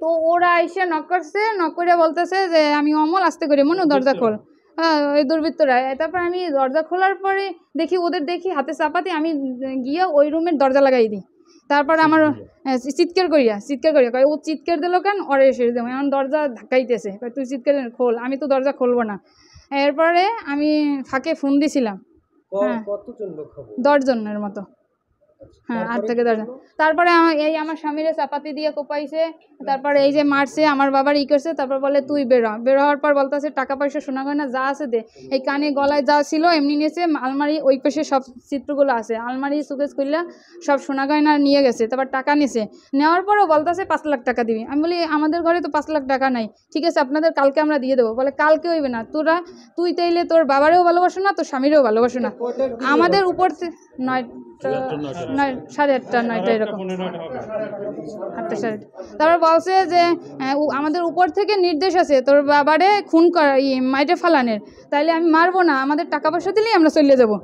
তো ওরা এসে নক করছে নক করে বলতেছে যে আমি অমল আসতে করি মনে দরজা খোল হ্যাঁ ওই দুর্বৃত্তরা তারপর আমি দরজা খোলার পরে দেখি ওদের দেখি হাতে চাপাতি আমি গিয়ে ওই রুমের দরজা লাগাই দিই তারপর আমার হ্যাঁ, চিৎকার করিয়া চিৎকার করিয়া কয় ও চিৎকার দিল কেন ওরে এসে দেবো এমন মানে দরজা ধাক্কাইতেছে তুই চিৎকার খোল আমি তো দরজা খুলবো না এরপরে আমি ফাঁকে ফোন দিছিলাম হ্যাঁ দশজনের মতো হ্যাঁ থেকে তারপরে এই আমার স্বামীরে চাপাতি দিয়ে কোপাইছে তারপর এই যে মারছে আমার বাবার ই করছে তারপর বলে তুই বেরো বেরো হওয়ার পর বলতেছে টাকা পয়সা সোনা গয়না যা আছে দে এই কানে গলায় যা ছিল এমনি নিয়েছে আলমারি ওই পাশে সব চিত্রগুলো আছে আলমারি সুকেশ করলে সব সোনা গয়না নিয়ে গেছে তারপর টাকা নিছে নেওয়ার পরও বলতেছে পাঁচ লাখ টাকা দিবি আমি বলি আমাদের ঘরে তো পাঁচ লাখ টাকা নাই ঠিক আছে আপনাদের কালকে আমরা দিয়ে দেবো বলে কালকে হইবে না তোরা তুই তাইলে তোর বাবারেও ভালোবাসো না তোর স্বামীরও ভালোবাসো না আমাদের উপর নয় নয় সাড়ে আটটা নয়টা এরকম আটটা সাড়ে তারপর বলছে যে আমাদের উপর থেকে নির্দেশ আছে তোর বাবারে খুন করা ইয়ে মাইটে ফালানের তাইলে আমি মারবো না আমাদের টাকা পয়সা দিলেই আমরা চলে যাবো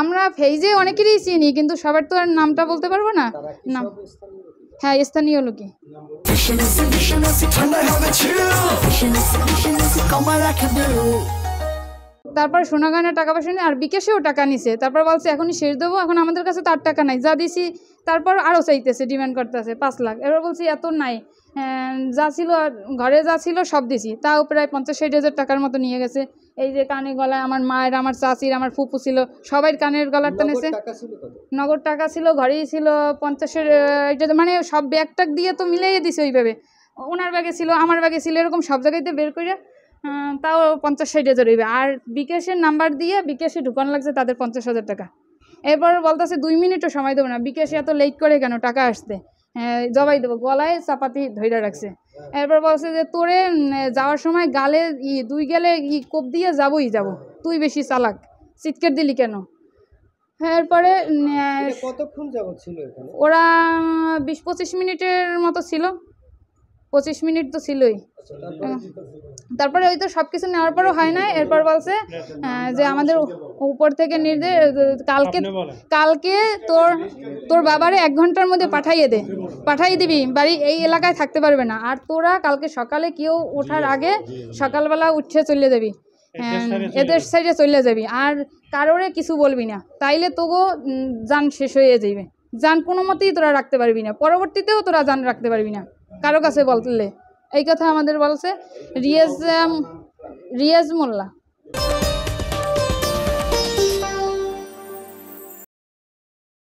আমরা ফেজে অনেকেরই চিনি কিন্তু সবার তো আর নামটা বলতে পারবো না নাম হ্যাঁ স্থানীয় লোকই ঠান্ডা হবে তারপর গানের টাকা পয়সা নিয়ে আর বিকাশেও টাকা নিছে তারপর বলছে এখনই শেষ দেবো এখন আমাদের কাছে তার টাকা নাই যা দিছি তারপর আরও চাইতেছে ডিমান্ড করতেছে পাঁচ লাখ এবার বলছি এত নাই যা ছিল ঘরে যা ছিল সব দিছি তাও প্রায় পঞ্চাশ ষাট হাজার টাকার মতো নিয়ে গেছে এই যে কানে গলায় আমার মায়ের আমার চাচির আমার ফুপু ছিল সবাই কানের গলার টানেছে নগদ টাকা ছিল ঘরেই ছিল পঞ্চাশের মানে সব ব্যাগ ট্যাগ দিয়ে তো মিলিয়ে দিছে ওইভাবে ওনার ব্যাগে ছিল আমার ব্যাগে ছিল এরকম সব জায়গাতে বের করে হ্যাঁ, তাও পঞ্চাশ ষাট হাজার হইবে আর বিকাশের নাম্বার দিয়ে বিকাশে ঢুকানো লাগছে তাদের পঞ্চাশ হাজার টাকা এরপর বলতেছে দুই মিনিটও সময় দেবো না বিকাশে এত লেট করে কেন টাকা আসতে হ্যাঁ জবাই দেবো গলায় চাপাতি ধৈরা রাখছে এরপর বলছে যে তোরে যাওয়ার সময় গালে ই দুই গেলে ই কোপ দিয়ে যাবই যাব তুই বেশি চালাক চিৎকার দিলি কেন এরপরে কতক্ষণ ছিল ওরা বিশ পঁচিশ মিনিটের মতো ছিল পঁচিশ মিনিট তো ছিলই তারপরে ওই তো সব কিছু নেওয়ার পরও হয় না এরপর বলছে যে আমাদের উপর থেকে নির্দেশ কালকে কালকে তোর তোর বাবারে এক ঘন্টার মধ্যে পাঠাইয়ে দে পাঠাই দিবি বাড়ি এই এলাকায় থাকতে পারবে না আর তোরা কালকে সকালে কেউ ওঠার আগে সকালবেলা উঠে চলে যাবি এদের সাইডে চলে যাবি আর কারোরে কিছু বলবি না তাইলে তবুও যান শেষ হয়ে যাবে যান কোনো মতেই তোরা রাখতে পারবি না পরবর্তীতেও তোরা যান রাখতে পারবি না কারো কাছে বললে এই কথা আমাদের বলছে রিয়াজ রিয়াজ মোল্লা